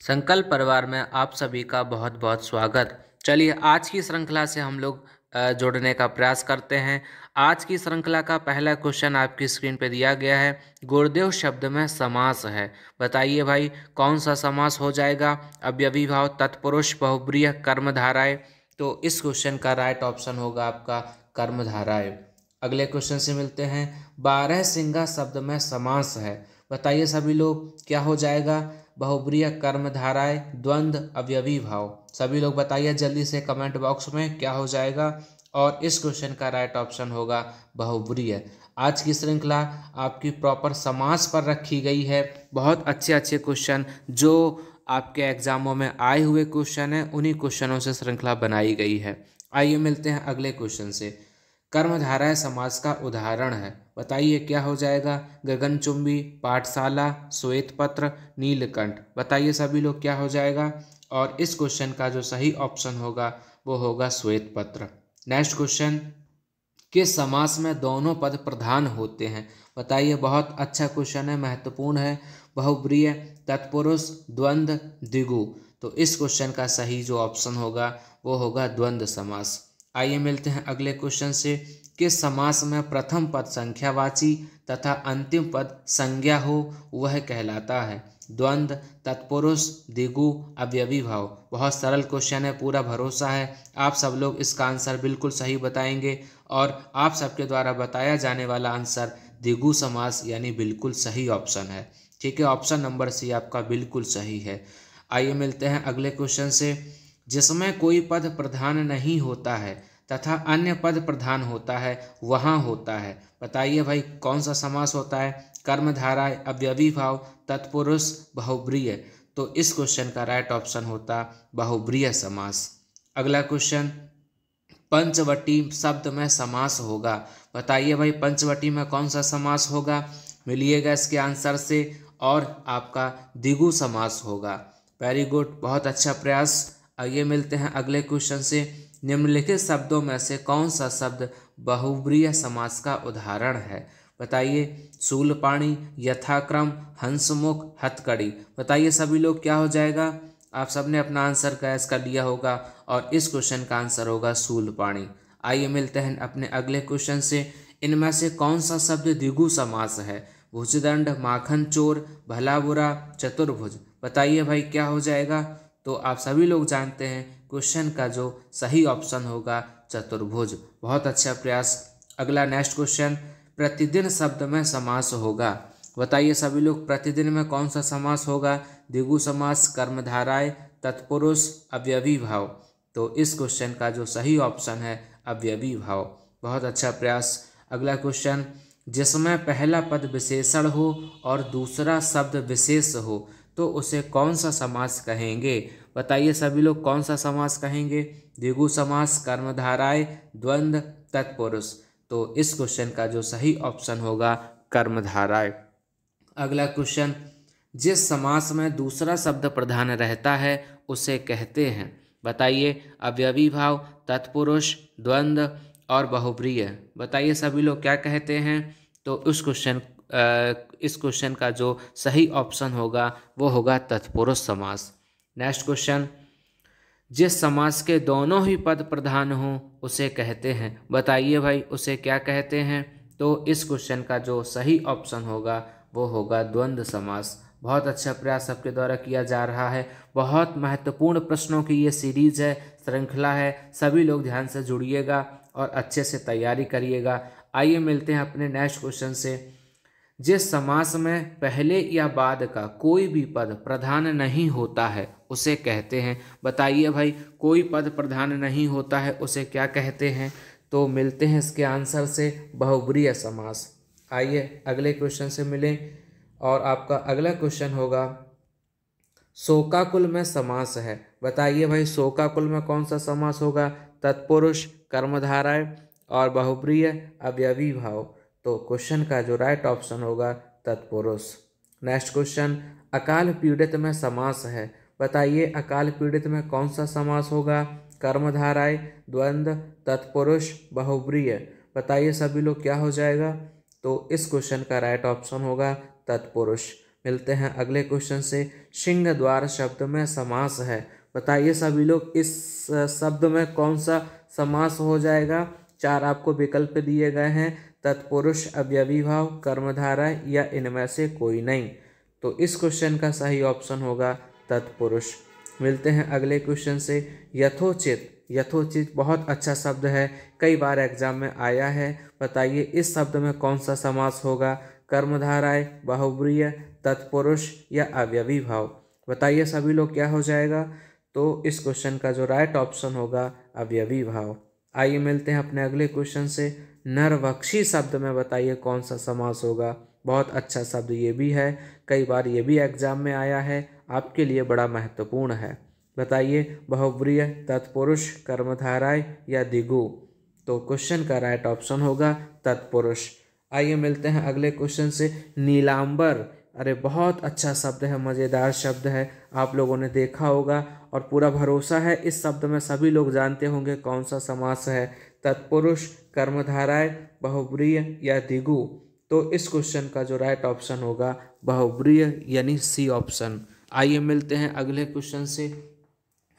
संकल्प परिवार में आप सभी का बहुत बहुत स्वागत चलिए आज की श्रृंखला से हम लोग जोड़ने का प्रयास करते हैं आज की श्रृंखला का पहला क्वेश्चन आपकी स्क्रीन पर दिया गया है गुरुदेव शब्द में समास है बताइए भाई कौन सा समास हो जाएगा भाव तत्पुरुष बहुप्रिय कर्मधाराए तो इस क्वेश्चन का राइट ऑप्शन होगा आपका कर्मधाराए अगले क्वेश्चन से मिलते हैं बारह सिंगा शब्द में समास है बताइए सभी लोग क्या हो जाएगा कर्म कर्मधाराएं द्वंद्व अव्यवी भाव सभी लोग बताइए जल्दी से कमेंट बॉक्स में क्या हो जाएगा और इस क्वेश्चन का राइट ऑप्शन होगा बहुब्रिय आज की श्रृंखला आपकी प्रॉपर समाज पर रखी गई है बहुत अच्छे अच्छे क्वेश्चन जो आपके एग्जामों में आए हुए क्वेश्चन हैं उन्हीं क्वेश्चनों से श्रृंखला बनाई गई है आइए मिलते हैं अगले क्वेश्चन से कर्मधाराएं समाज का उदाहरण है बताइए क्या हो जाएगा गगनचुंबी पाठशाला श्वेत पत्र नीलकंठ बताइए सभी लोग क्या हो जाएगा और इस क्वेश्चन का जो सही ऑप्शन होगा वो होगा श्वेत पत्र नेक्स्ट क्वेश्चन के समास में दोनों पद प्रधान होते हैं बताइए बहुत अच्छा क्वेश्चन है महत्वपूर्ण है बहुप्रिय तत्पुरुष द्वंद्व द्विगु तो इस क्वेश्चन का सही जो ऑप्शन होगा वो होगा द्वंद्व समास आइए मिलते हैं अगले क्वेश्चन से कि समास में प्रथम पद संख्यावाची तथा अंतिम पद संज्ञा हो वह कहलाता है द्वंद्व तत्पुरुष दिगु अव्यवी भाव बहुत सरल क्वेश्चन है पूरा भरोसा है आप सब लोग इसका आंसर बिल्कुल सही बताएंगे और आप सबके द्वारा बताया जाने वाला आंसर दिगु समास यानी बिल्कुल सही ऑप्शन है ठीक है ऑप्शन नंबर सी आपका बिल्कुल सही है आइए मिलते हैं अगले क्वेश्चन से जिसमें कोई पद प्रधान नहीं होता है तथा अन्य पद प्रधान होता है वहाँ होता है बताइए भाई कौन सा समास होता है कर्मधारा अव्यवी भाव तत्पुरुष बहुब्रिय तो इस क्वेश्चन का राइट ऑप्शन होता बहुब्रिय समास अगला क्वेश्चन पंचवटी शब्द में समास होगा बताइए भाई पंचवटी में कौन सा समास होगा मिलिएगा इसके आंसर से और आपका दिगु समास होगा वेरी गुड बहुत अच्छा प्रयास आइए मिलते हैं अगले क्वेश्चन से निम्नलिखित शब्दों में से कौन सा शब्द बहुब्रिय समास का उदाहरण है बताइए सूलपाणी यथाक्रम हंसमुख हथकड़ी बताइए सभी लोग क्या हो जाएगा आप सबने अपना आंसर कैस कर लिया होगा और इस क्वेश्चन का आंसर होगा सूलपाणी आइए मिलते हैं अपने अगले क्वेश्चन से इनमें से कौन सा शब्द द्विगु समास है भुजदंड माखन चोर भला बुरा चतुर्भुज बताइए भाई क्या हो जाएगा तो आप सभी लोग जानते हैं क्वेश्चन का जो सही ऑप्शन होगा चतुर्भुज बहुत अच्छा प्रयास अगला नेक्स्ट क्वेश्चन प्रतिदिन शब्द में समास होगा बताइए सभी लोग प्रतिदिन में कौन सा समास होगा दिगु समास कर्मधाराएं तत्पुरुष अव्यवी भाव तो इस क्वेश्चन का जो सही ऑप्शन है अव्यवी भाव बहुत अच्छा प्रयास अगला क्वेश्चन जिसमें पहला पद विशेषण हो और दूसरा शब्द विशेष हो तो उसे कौन सा समास कहेंगे बताइए सभी लोग कौन सा समास कहेंगे द्विगु समास कर्मधाराय द्वंद्व तत्पुरुष तो इस क्वेश्चन का जो सही ऑप्शन होगा कर्मधाराय अगला क्वेश्चन जिस समास में दूसरा शब्द प्रधान रहता है उसे कहते हैं बताइए अव्यवी भाव तत्पुरुष द्वंद्व और बहुप्रिय बताइए सभी लोग क्या कहते हैं तो उस क्वेश्चन इस क्वेश्चन का जो सही ऑप्शन होगा वो होगा तत्पुरुष समास नेक्स्ट क्वेश्चन जिस समास के दोनों ही पद प्रधान हों उसे कहते हैं बताइए भाई उसे क्या कहते हैं तो इस क्वेश्चन का जो सही ऑप्शन होगा वो होगा द्वंद्व समास बहुत अच्छा प्रयास सबके द्वारा किया जा रहा है बहुत महत्वपूर्ण प्रश्नों की ये सीरीज है श्रृंखला है सभी लोग ध्यान से जुड़िएगा और अच्छे से तैयारी करिएगा आइए मिलते हैं अपने नेक्स्ट क्वेश्चन से जिस समास में पहले या बाद का कोई भी पद प्रधान नहीं होता है उसे कहते हैं बताइए भाई कोई पद प्रधान नहीं होता है उसे क्या कहते हैं तो मिलते हैं इसके आंसर से बहुब्रीय समास आइए अगले क्वेश्चन से मिलें और आपका अगला क्वेश्चन होगा शोकाकुल में समास है बताइए भाई शोकाकुल में कौन सा समास होगा तत्पुरुष कर्मधाराएं और बहुप्रिय अवयवी भाव तो क्वेश्चन का जो राइट ऑप्शन होगा तत्पुरुष नेक्स्ट क्वेश्चन अकाल पीड़ित में समास है बताइए अकाल पीड़ित में कौन सा समास होगा कर्मधाराय द्वंद्व तत्पुरुष बहुप्रिय बताइए सभी लोग क्या हो जाएगा तो इस क्वेश्चन का राइट ऑप्शन होगा तत्पुरुष मिलते हैं अगले क्वेश्चन से सिंह द्वार शब्द में समास है बताइए सभी लोग इस शब्द में कौन सा समास हो जाएगा चार आपको विकल्प दिए गए हैं तत्पुरुष अव्यविभाव कर्मधारा या इनमें से कोई नहीं तो इस क्वेश्चन का सही ऑप्शन होगा तत्पुरुष मिलते हैं अगले क्वेश्चन से यथोचित यथोचित बहुत अच्छा शब्द है कई बार एग्जाम में आया है बताइए इस शब्द में कौन सा समास होगा कर्मधाराएं बहुव्रीय तत्पुरुष या अव्यवी भाव बताइए सभी लोग क्या हो जाएगा तो इस क्वेश्चन का जो राइट ऑप्शन होगा अवयवी भाव आइए मिलते हैं अपने अगले क्वेश्चन से नरवक्षी शब्द में बताइए कौन सा समास होगा बहुत अच्छा शब्द ये भी है कई बार ये भी एग्जाम में आया है आपके लिए बड़ा महत्वपूर्ण है बताइए बहुव्रीय तत्पुरुष कर्मधाराय या दिगु तो क्वेश्चन का राइट ऑप्शन होगा तत्पुरुष आइए मिलते हैं अगले क्वेश्चन से नीलांबर अरे बहुत अच्छा शब्द है मज़ेदार शब्द है आप लोगों ने देखा होगा और पूरा भरोसा है इस शब्द में सभी लोग जानते होंगे कौन सा समास है तत्पुरुष कर्मधाराय बहुब्रिय या दिगु तो इस क्वेश्चन का जो राइट ऑप्शन होगा बहुब्रिय यानी सी ऑप्शन आइए मिलते हैं अगले क्वेश्चन से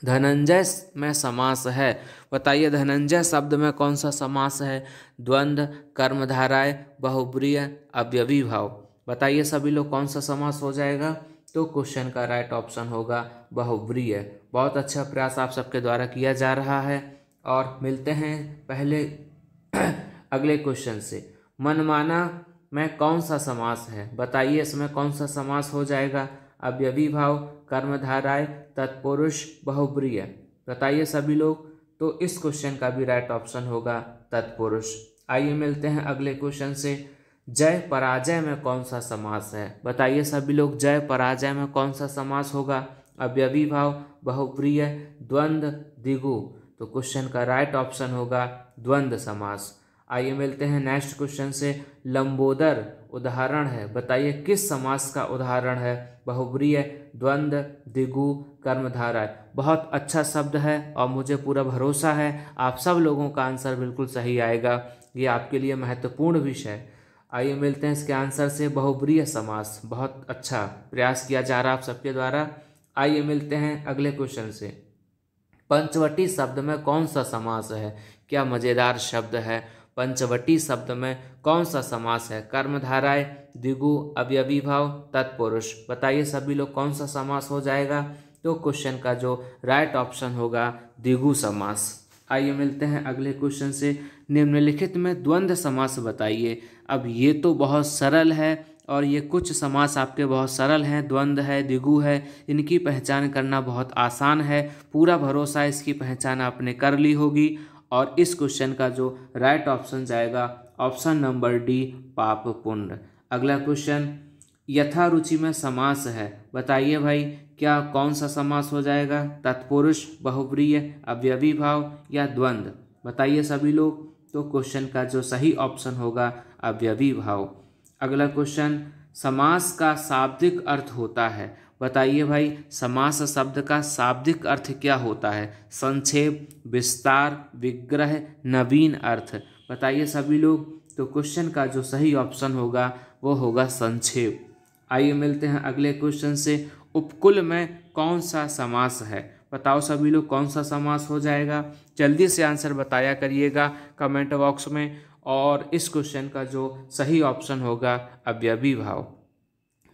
धनंजय में समास है बताइए धनंजय शब्द में कौन सा समास है द्वंद्व कर्मधाराय बहुब्रिय अव्यवी भाव बताइए सभी लोग कौन सा समास हो जाएगा तो क्वेश्चन का राइट ऑप्शन होगा बहुव्रीय बहुत अच्छा प्रयास आप सबके द्वारा किया जा रहा है और मिलते हैं पहले अगले क्वेश्चन से मनमाना में कौन सा समास है बताइए इसमें कौन सा समास हो जाएगा भाव कर्मधाराय तत्पुरुष बहुव्रीय बताइए सभी लोग तो इस क्वेश्चन का भी राइट ऑप्शन होगा तत्पुरुष आइए मिलते हैं अगले क्वेश्चन से जय पराजय में कौन सा समास है बताइए सभी लोग जय पराजय में कौन सा समास होगा अव्यवी भाव बहुप्रिय द्वंद्व दिगु तो क्वेश्चन का राइट ऑप्शन होगा द्वंद्व समास आइए मिलते हैं नेक्स्ट क्वेश्चन से लंबोदर उदाहरण है बताइए किस समास का उदाहरण है बहुप्रिय द्वंद्व दिगु कर्मधारा है बहुत अच्छा शब्द है और मुझे पूरा भरोसा है आप सब लोगों का आंसर बिल्कुल सही आएगा ये आपके लिए महत्वपूर्ण विषय है आइए मिलते हैं इसके आंसर से बहुब्रीय समास बहुत अच्छा प्रयास किया जा रहा है आप सबके द्वारा आइए मिलते हैं अगले क्वेश्चन से पंचवटी शब्द में कौन सा समास है क्या मज़ेदार शब्द है पंचवटी शब्द में कौन सा समास है कर्मधाराएं द्विगु भाव तत्पुरुष बताइए सभी लोग कौन सा समास हो जाएगा तो क्वेश्चन का जो राइट ऑप्शन होगा द्विगु समास आइए मिलते हैं अगले क्वेश्चन से निम्नलिखित में द्वंद्व समास बताइए अब ये तो बहुत सरल है और ये कुछ समास आपके बहुत सरल हैं द्वंद्व है दिगु है इनकी पहचान करना बहुत आसान है पूरा भरोसा इसकी पहचान आपने कर ली होगी और इस क्वेश्चन का जो राइट ऑप्शन जाएगा ऑप्शन नंबर डी पाप पुण्य अगला क्वेश्चन यथा रुचि में समास है बताइए भाई क्या कौन सा समास हो जाएगा तत्पुरुष बहुप्रिय अव्यवी भाव या द्वंद्व बताइए सभी लोग तो क्वेश्चन का जो सही ऑप्शन होगा अव्यवी भाव अगला क्वेश्चन समास का शाब्दिक अर्थ होता है बताइए भाई समास शब्द का शाब्दिक अर्थ क्या होता है संक्षेप विस्तार विग्रह नवीन अर्थ बताइए सभी लोग तो क्वेश्चन का जो सही ऑप्शन होगा वो होगा संक्षेप आइए मिलते हैं अगले क्वेश्चन से उपकुल में कौन सा समास है बताओ सभी लोग कौन सा समास हो जाएगा जल्दी से आंसर बताया करिएगा कमेंट बॉक्स में और इस क्वेश्चन का जो सही ऑप्शन होगा अव्यवी भाव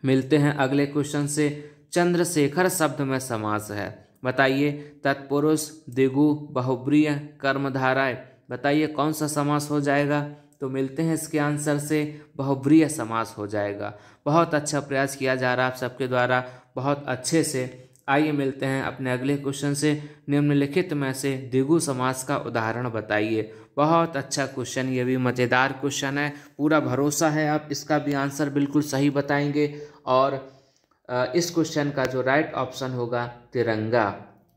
मिलते हैं अगले क्वेश्चन से चंद्रशेखर शब्द में समास है बताइए तत्पुरुष दिगु बहुब्रिय कर्मधाराएं बताइए कौन सा समास हो जाएगा तो मिलते हैं इसके आंसर से बहुब्रिय समास हो जाएगा बहुत अच्छा प्रयास किया जा रहा है आप सबके द्वारा बहुत अच्छे से आइए मिलते हैं अपने अगले क्वेश्चन से निम्नलिखित में से दिगु समास का उदाहरण बताइए बहुत अच्छा क्वेश्चन ये भी मज़ेदार क्वेश्चन है पूरा भरोसा है आप इसका भी आंसर बिल्कुल सही बताएंगे और इस क्वेश्चन का जो राइट ऑप्शन होगा तिरंगा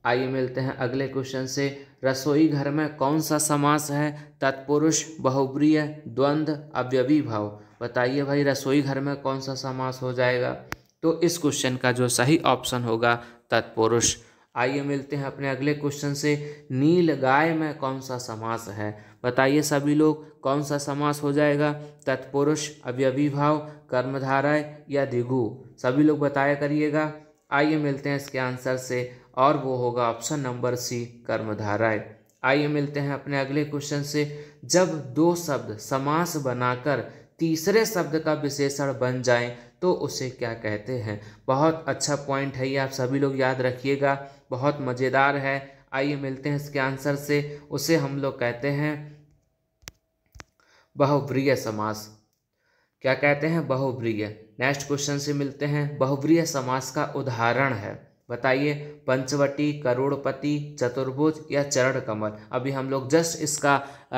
आइए मिलते हैं अगले क्वेश्चन से रसोई घर में कौन सा समास है तत्पुरुष बहुब्रीय द्वंद्व अव्यवी भाव बताइए भाई रसोई घर में कौन सा समास हो जाएगा तो इस क्वेश्चन का जो सही ऑप्शन होगा तत्पुरुष आइए मिलते हैं अपने अगले क्वेश्चन से नील गाय में कौन सा समास है बताइए सभी लोग कौन सा समास हो जाएगा तत्पुरुष अव्यभिभाव कर्मधाराय या दिगु सभी लोग बताया करिएगा आइए मिलते हैं इसके आंसर से और वो होगा ऑप्शन नंबर सी कर्मधाराय आइए मिलते हैं अपने अगले क्वेश्चन से जब दो शब्द समास बनाकर तीसरे शब्द का विशेषण बन जाएं तो उसे क्या कहते हैं बहुत अच्छा पॉइंट है ये आप सभी लोग याद रखिएगा बहुत मज़ेदार है आइए मिलते हैं इसके आंसर से उसे हम लोग कहते हैं बहुव्रीय समास क्या कहते हैं बहुव्रीय नेक्स्ट क्वेश्चन से मिलते हैं बहुव्रीय समास का उदाहरण है बताइए पंचवटी करोड़पति चतुर्भुज या चरण कमल अभी हम लोग जस्ट इसका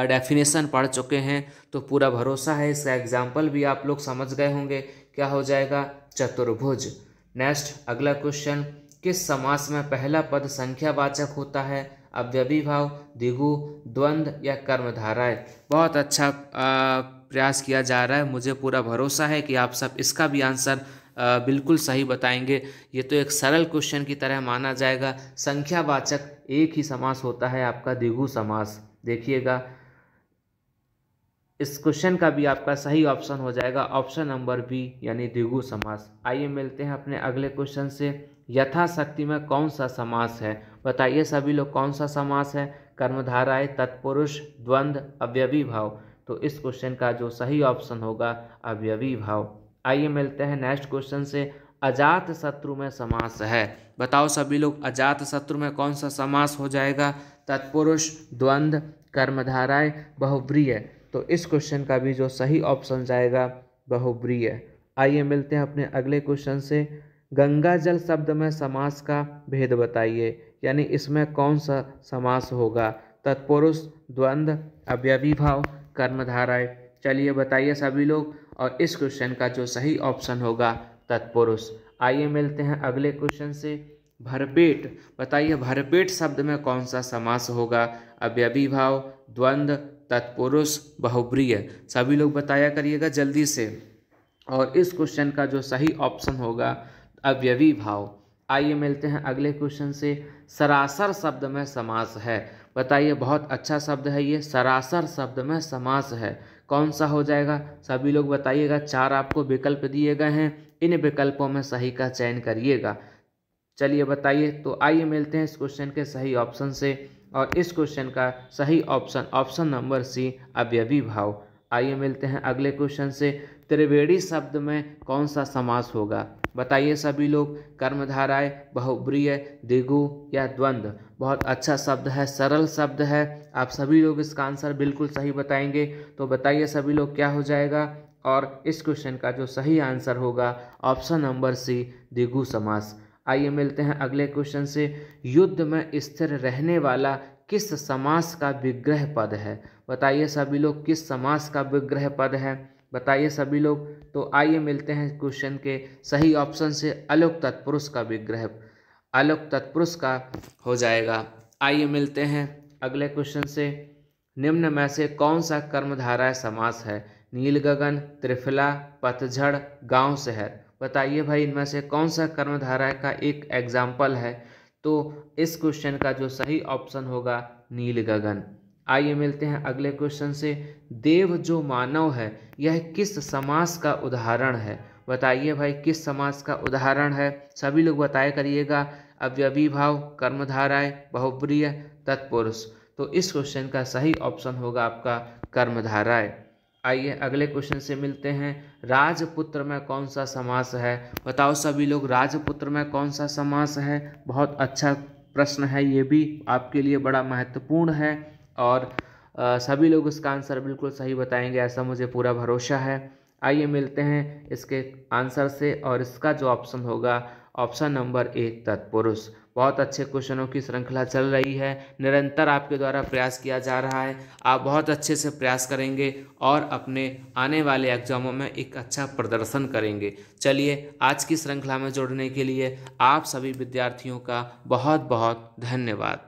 डेफिनेशन पढ़ चुके हैं तो पूरा भरोसा है इसका एग्जाम्पल भी आप लोग समझ गए होंगे क्या हो जाएगा चतुर्भुज नेक्स्ट अगला क्वेश्चन किस समास में पहला पद संख्यावाचक होता है अव्यवी भाव दिगु द्वंद्व या कर्मधाराएं बहुत अच्छा आ, प्रयास किया जा रहा है मुझे पूरा भरोसा है कि आप सब इसका भी आंसर आ, बिल्कुल सही बताएंगे ये तो एक सरल क्वेश्चन की तरह माना जाएगा संख्यावाचक एक ही समास होता है आपका दिगु समास देखिएगा इस क्वेश्चन का भी आपका सही ऑप्शन हो जाएगा ऑप्शन नंबर बी यानी द्विगु समास आइए मिलते हैं अपने अगले क्वेश्चन से यथाशक्ति में कौन सा समास है बताइए सभी लोग कौन सा समास है कर्मधाराए तत्पुरुष द्वंद्व अव्यवी भाव तो इस क्वेश्चन का जो सही ऑप्शन होगा अव्यवी भाव आइए मिलते हैं नेक्स्ट क्वेश्चन से अजात शत्रु में समास है बताओ सभी लोग अजात शत्रु में कौन सा समास हो जाएगा तत्पुरुष द्वंद्व कर्मधाराएं बहुप्रिय तो इस क्वेश्चन का भी जो सही ऑप्शन जाएगा वह ब्रिय आइए मिलते हैं अपने अगले क्वेश्चन से गंगा जल शब्द में समास का भेद बताइए यानी इसमें कौन सा समास होगा तत्पुरुष द्वंद्व अव्यवी भाव कर्मधाराएँ चलिए बताइए सभी लोग और इस क्वेश्चन का जो सही ऑप्शन होगा तत्पुरुष आइए मिलते हैं अगले क्वेश्चन से भरपेट बताइए भरपेट शब्द में कौन सा समास होगा भाव द्वंद्व तत्पुरुष बहुप्रिय सभी लोग बताया करिएगा जल्दी से और इस क्वेश्चन का जो सही ऑप्शन होगा अव्यवी भाव आइए मिलते हैं अगले क्वेश्चन से सरासर शब्द में समास है बताइए बहुत अच्छा शब्द है ये सरासर शब्द में समास है कौन सा हो जाएगा सभी लोग बताइएगा चार आपको विकल्प दिए गए हैं इन विकल्पों में सही का चयन करिएगा चलिए बताइए तो आइए मिलते हैं इस क्वेश्चन के सही ऑप्शन से और इस क्वेश्चन का सही ऑप्शन ऑप्शन नंबर सी अव्यवी भाव आइए मिलते हैं अगले क्वेश्चन से त्रिवेणी शब्द में कौन सा समास होगा बताइए सभी लोग कर्मधाराएं बहुब्रीय दिगु या द्वंद्व बहुत अच्छा शब्द है सरल शब्द है आप सभी लोग इसका आंसर बिल्कुल सही बताएंगे तो बताइए सभी लोग क्या हो जाएगा और इस क्वेश्चन का जो सही आंसर होगा ऑप्शन नंबर सी दिगु समास आइए मिलते हैं अगले क्वेश्चन से युद्ध में स्थिर रहने वाला किस समास का विग्रह पद है बताइए सभी लोग किस समास का विग्रह पद है बताइए सभी लोग तो आइए मिलते हैं क्वेश्चन के सही ऑप्शन से अलोक तत्पुरुष का विग्रह अलोक तत्पुरुष का हो जाएगा आइए मिलते हैं अगले क्वेश्चन से निम्न में से कौन सा कर्मधारा समास है नीलगगन त्रिफला पतझड़ गांव शहर बताइए भाई इनमें से कौन सा कर्मधारा का एक एग्जाम्पल है तो इस क्वेश्चन का जो सही ऑप्शन होगा नील गगन आइए मिलते हैं अगले क्वेश्चन से देव जो मानव है यह किस समास का उदाहरण है बताइए भाई किस समास का उदाहरण है सभी लोग बताया करिएगा अव्यवी भाव कर्मधाराएं बहुप्रिय तत्पुरुष तो इस क्वेश्चन का सही ऑप्शन होगा आपका कर्मधाराएं आइए अगले क्वेश्चन से मिलते हैं राजपुत्र में कौन सा समास है बताओ सभी लोग राजपुत्र में कौन सा समास है बहुत अच्छा प्रश्न है ये भी आपके लिए बड़ा महत्वपूर्ण है और आ, सभी लोग इसका आंसर बिल्कुल सही बताएंगे ऐसा मुझे पूरा भरोसा है आइए मिलते हैं इसके आंसर से और इसका जो ऑप्शन होगा ऑप्शन नंबर ए तत्पुरुष बहुत अच्छे क्वेश्चनों की श्रृंखला चल रही है निरंतर आपके द्वारा प्रयास किया जा रहा है आप बहुत अच्छे से प्रयास करेंगे और अपने आने वाले एग्जामों में एक अच्छा प्रदर्शन करेंगे चलिए आज की श्रृंखला में जुड़ने के लिए आप सभी विद्यार्थियों का बहुत बहुत धन्यवाद